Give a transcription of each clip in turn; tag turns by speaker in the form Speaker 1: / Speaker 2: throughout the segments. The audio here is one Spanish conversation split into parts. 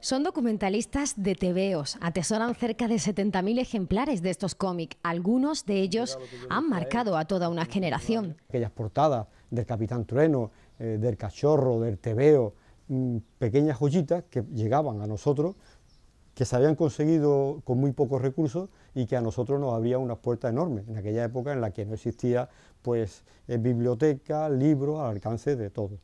Speaker 1: Son documentalistas de tebeos, atesoran cerca de 70.000 ejemplares de estos cómics. Algunos de ellos han marcado a toda una generación.
Speaker 2: Aquellas portadas del Capitán Trueno, eh, del Cachorro, del tebeo, mm, pequeñas joyitas que llegaban a nosotros, que se habían conseguido con muy pocos recursos y que a nosotros nos abría una puerta enorme, en aquella época en la que no existía pues eh, biblioteca, libros al alcance de todos.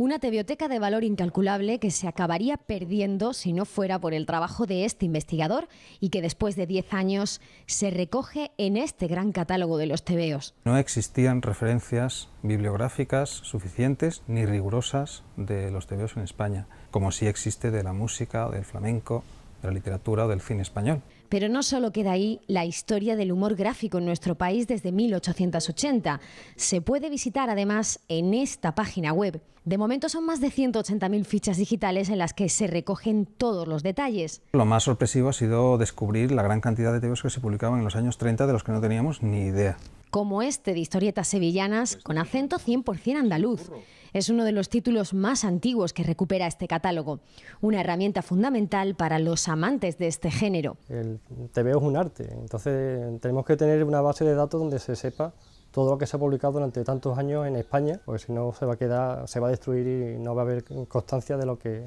Speaker 1: Una tebioteca de valor incalculable que se acabaría perdiendo si no fuera por el trabajo de este investigador y que después de 10 años se recoge en este gran catálogo de los tebeos.
Speaker 3: No existían referencias bibliográficas suficientes ni rigurosas de los tebeos en España, como sí existe de la música o del flamenco de la literatura o del cine español.
Speaker 1: Pero no solo queda ahí la historia del humor gráfico en nuestro país desde 1880. Se puede visitar además en esta página web. De momento son más de 180.000 fichas digitales en las que se recogen todos los detalles.
Speaker 3: Lo más sorpresivo ha sido descubrir la gran cantidad de teos que se publicaban en los años 30 de los que no teníamos ni idea
Speaker 1: como este de historietas sevillanas con acento 100% andaluz. Es uno de los títulos más antiguos que recupera este catálogo, una herramienta fundamental para los amantes de este género.
Speaker 4: El TVO es un arte, entonces tenemos que tener una base de datos donde se sepa todo lo que se ha publicado durante tantos años en España, porque si no se va a quedar, se va a destruir y no va a haber constancia de lo que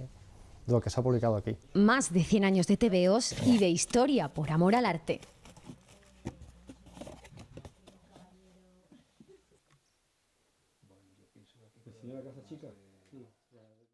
Speaker 4: lo que se ha publicado aquí.
Speaker 1: Más de 100 años de TVOs y de historia por amor al arte.
Speaker 2: ¿El señor Casa Chica? No,